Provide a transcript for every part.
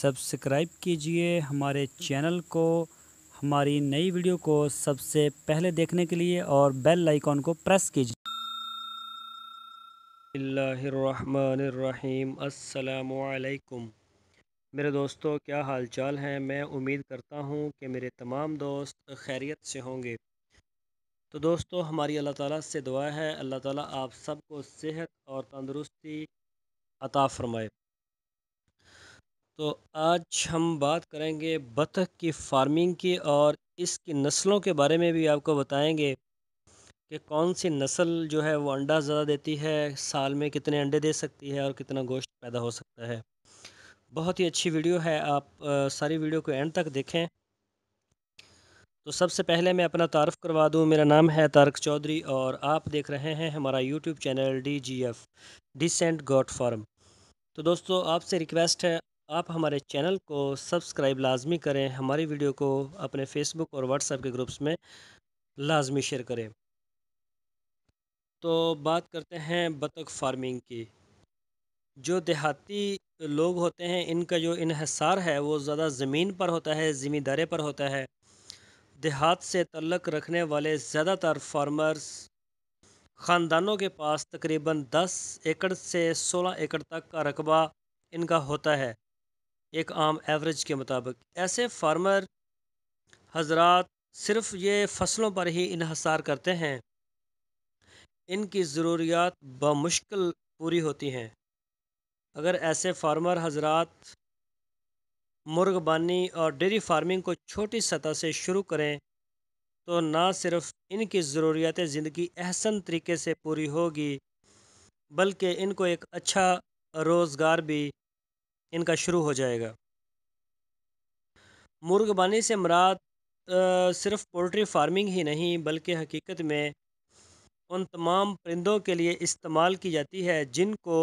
subscribe کیجئے ہمارے channel کو ہماری نئی ویڈیو کو سب سے پہلے دیکھنے کے لیے اور بیل آئیکن کو پریس کیجیے اللہ الرحمن الرحیم السلام علیکم میرے دوستو کیا حال چال ہیں میں امید کرتا ہوں کہ میرے تمام دوست خیریت سے ہوں گے تو دوستو ہماری اللہ تعالیٰ سے دعا ہے اللہ تعالیٰ آپ سب کو صحت اور تندرستی عطا فرمائے تو آج ہم بات کریں گے بطخ کی فارمنگ کی اور اس کی نسلوں کے بارے میں بھی آپ کو بتائیں گے کہ کون سی نسل جو ہے وہ انڈا زیادہ دیتی ہے سال میں کتنے انڈے دے سکتی ہے اور کتنا گوشت پیدا ہو سکتا ہے بہت ہی اچھی ویڈیو ہے آپ ساری ویڈیو کو اینڈ تک دیکھیں تو سب سے پہلے میں اپنا تعارف کروا دوں میرا نام ہے تارک چودھری اور آپ دیکھ رہے ہیں ہمارا YouTube channel D G F decent cent farm تو دوستو آپ سے ریکویسٹ ہے آپ ہمارے چینل کو سبسکرائب لازمی کریں ہماری ویڈیو کو اپنے فیس بک اور واٹس ایپ کے گروپس میں لازمی شیئر کریں تو بات کرتے ہیں بطخ فارمنگ کی جو دیہاتی لوگ ہوتے ہیں ان کا جو انحصار ہے وہ زیادہ زمین پر ہوتا ہے ذمہ دارے پر ہوتا ہے دیہات سے تعلق رکھنے والے زیادہ تر فارمرز خاندانوں کے پاس تقریباً دس ایکڑ سے سولہ ایکڑ تک کا رقبہ ان کا ہوتا ہے ایک عام ایوریج کے مطابق ایسے فارمر حضرات صرف یہ فصلوں پر ہی انحصار کرتے ہیں ان کی ضروریات بمشکل پوری ہوتی ہیں اگر ایسے فارمر حضرات مرغ بانی اور ڈیری فارمنگ کو چھوٹی سطح سے شروع کریں تو نہ صرف ان کی ضروریات زندگی احسن طریقے سے پوری ہوگی بلکہ ان کو ایک اچھا روزگار بھی ان کا شروع ہو جائے گا مرغ بانی سے مراد صرف پولٹری فارمنگ ہی نہیں بلکہ حقیقت میں ان تمام پرندوں کے لیے استعمال کی جاتی ہے جن کو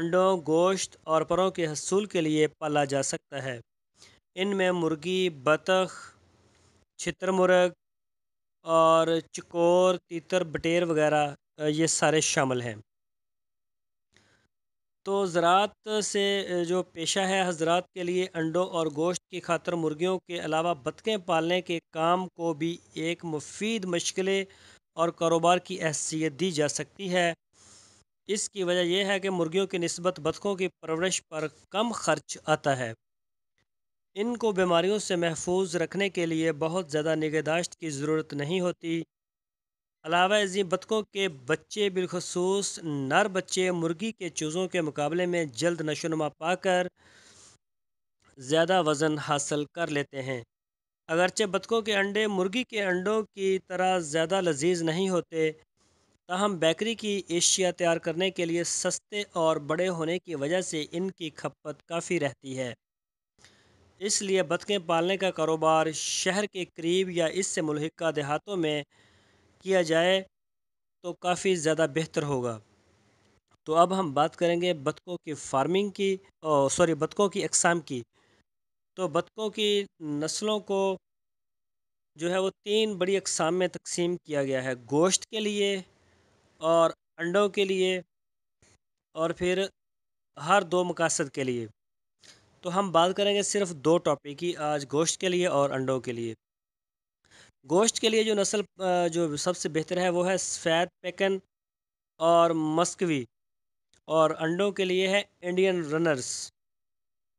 انڈوں گوشت اور پروں کے حصول کے لیے پالا جا سکتا ہے ان میں مرغی بطخ چھتر مرغ اور چکور تیتر بٹیر وغیرہ یہ سارے شامل ہیں تو زراعت سے جو پیشہ ہے حضرات کے لیے انڈوں اور گوشت کی خاطر مرغیوں کے علاوہ بطخیں پالنے کے کام کو بھی ایک مفید مشکلے اور کاروبار کی حیثیت دی جا سکتی ہے اس کی وجہ یہ ہے کہ مرغیوں کی نسبت بطخوں کی پرورش پر کم خرچ آتا ہے ان کو بیماریوں سے محفوظ رکھنے کے لیے بہت زیادہ نگہداشت کی ضرورت نہیں ہوتی علاوہ ازیں بطخوں کے بچے بالخصوص نر بچے مرغی کے چوزوں کے مقابلے میں جلد نشو نما پا کر زیادہ وزن حاصل کر لیتے ہیں اگرچہ بطخوں کے انڈے مرغی کے انڈوں کی طرح زیادہ لذیذ نہیں ہوتے تاہم بیکری کی اشیاء تیار کرنے کے لیے سستے اور بڑے ہونے کی وجہ سے ان کی کھپت کافی رہتی ہے اس لیے بطخیں پالنے کا کاروبار شہر کے قریب یا اس سے ملحقہ دیہاتوں میں کیا جائے تو کافی زیادہ بہتر ہوگا تو اب ہم بات کریں گے بطخوں کی فارمنگ کی اور سوری بطخوں کی اقسام کی تو بطخوں کی نسلوں کو جو ہے وہ تین بڑی اقسام میں تقسیم کیا گیا ہے گوشت کے لیے اور انڈوں کے لیے اور پھر ہر دو مقاصد کے لیے تو ہم بات کریں گے صرف دو ٹاپک کی آج گوشت کے لیے اور انڈوں کے لیے گوشت کے لیے جو نسل جو سب سے بہتر ہے وہ ہے سفید پیکن اور مسکوی اور انڈوں کے لیے ہے انڈین رنرس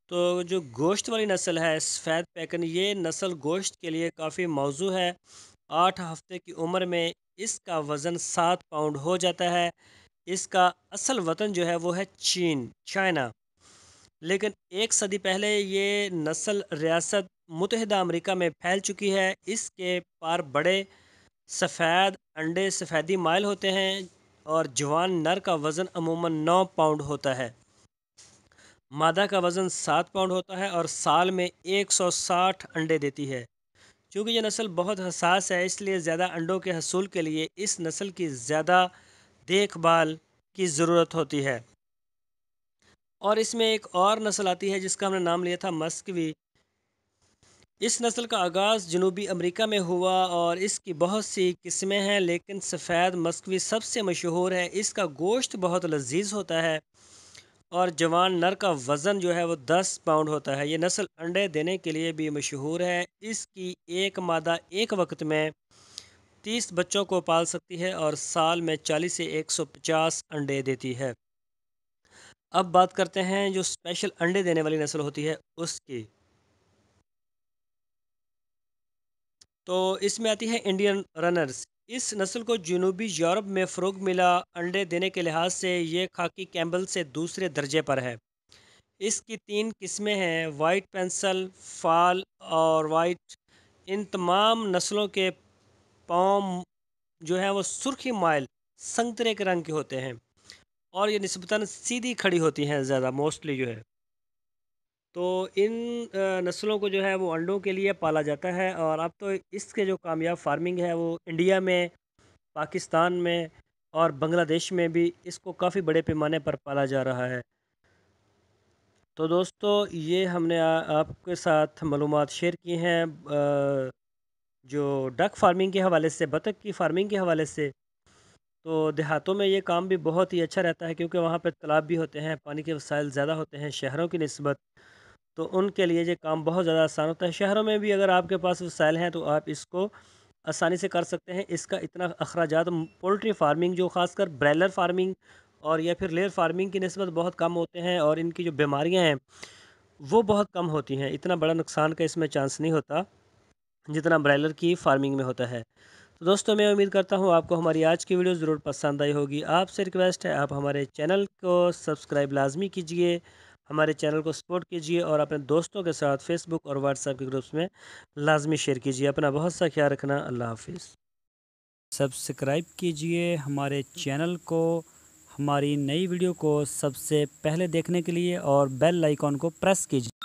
تو جو گوشت والی نسل ہے سفید پیکن یہ نسل گوشت کے لیے کافی موضوع ہے آٹھ ہفتے کی عمر میں اس کا وزن سات پاؤنڈ ہو جاتا ہے اس کا اصل وطن جو ہے وہ ہے چین چائنا لیکن ایک صدی پہلے یہ نسل ریاست متحدہ امریکہ میں پھیل چکی ہے اس کے پار بڑے سفید انڈے سفیدی مائل ہوتے ہیں اور جوان نر کا وزن عموماً نو پاؤنڈ ہوتا ہے مادہ کا وزن سات پاؤنڈ ہوتا ہے اور سال میں ایک سو ساٹھ انڈے دیتی ہے چونکہ یہ نسل بہت حساس ہے اس لیے زیادہ انڈوں کے حصول کے لیے اس نسل کی زیادہ دیکھ بھال کی ضرورت ہوتی ہے اور اس میں ایک اور نسل آتی ہے جس کا ہم نے نام لیا تھا مسکوی اس نسل کا آغاز جنوبی امریکہ میں ہوا اور اس کی بہت سی قسمیں ہیں لیکن سفید مسکوی سب سے مشہور ہے اس کا گوشت بہت لذیذ ہوتا ہے اور جوان نر کا وزن جو ہے وہ دس پاؤنڈ ہوتا ہے یہ نسل انڈے دینے کے لیے بھی مشہور ہے اس کی ایک مادہ ایک وقت میں تیس بچوں کو پال سکتی ہے اور سال میں چالیس سے ایک سو پچاس انڈے دیتی ہے اب بات کرتے ہیں جو اسپیشل انڈے دینے والی نسل ہوتی ہے اس کی تو اس میں آتی ہے انڈین رنرز اس نسل کو جنوبی یورپ میں فروغ ملا انڈے دینے کے لحاظ سے یہ خاکی کیمبل سے دوسرے درجے پر ہے اس کی تین قسمیں ہیں وائٹ پینسل فال اور وائٹ ان تمام نسلوں کے پوم جو ہیں وہ سرخی مائل سنگترے کے رنگ کے ہوتے ہیں اور یہ نسبتاً سیدھی کھڑی ہوتی ہیں زیادہ موسٹلی جو ہے تو ان نسلوں کو جو ہے وہ انڈوں کے لیے پالا جاتا ہے اور اب تو اس کے جو کامیاب فارمنگ ہے وہ انڈیا میں پاکستان میں اور بنگلہ دیش میں بھی اس کو کافی بڑے پیمانے پر پالا جا رہا ہے تو دوستو یہ ہم نے آپ کے ساتھ معلومات شیئر کی ہیں جو ڈک فارمنگ کے حوالے سے بطخ کی فارمنگ کے حوالے سے تو دیہاتوں میں یہ کام بھی بہت ہی اچھا رہتا ہے کیونکہ وہاں پہ تالاب بھی ہوتے ہیں پانی کے وسائل زیادہ ہوتے ہیں شہروں کی نسبت تو ان کے لیے یہ کام بہت زیادہ آسان ہوتا ہے شہروں میں بھی اگر آپ کے پاس وسائل ہیں تو آپ اس کو آسانی سے کر سکتے ہیں اس کا اتنا اخراجات پولٹری فارمنگ جو خاص کر برائلر فارمنگ اور یا پھر لیئر فارمنگ کی نسبت بہت کم ہوتے ہیں اور ان کی جو بیماریاں ہیں وہ بہت کم ہوتی ہیں اتنا بڑا نقصان کا اس میں چانس نہیں ہوتا جتنا برائلر کی فارمنگ میں ہوتا ہے تو دوستوں میں امید کرتا ہوں آپ کو ہماری آج کی ویڈیو ضرور پسند آئی ہوگی آپ سے ریکویسٹ ہے آپ ہمارے چینل کو سبسکرائب لازمی کیجئے ہمارے چینل کو سپورٹ کیجیے اور اپنے دوستوں کے ساتھ فیس بک اور واٹس ایپ کے گروپس میں لازمی شیئر کیجیے اپنا بہت سا خیال رکھنا اللہ حافظ سبسکرائب کیجیے ہمارے چینل کو ہماری نئی ویڈیو کو سب سے پہلے دیکھنے کے لیے اور بیل آئیکن کو پریس کیجیے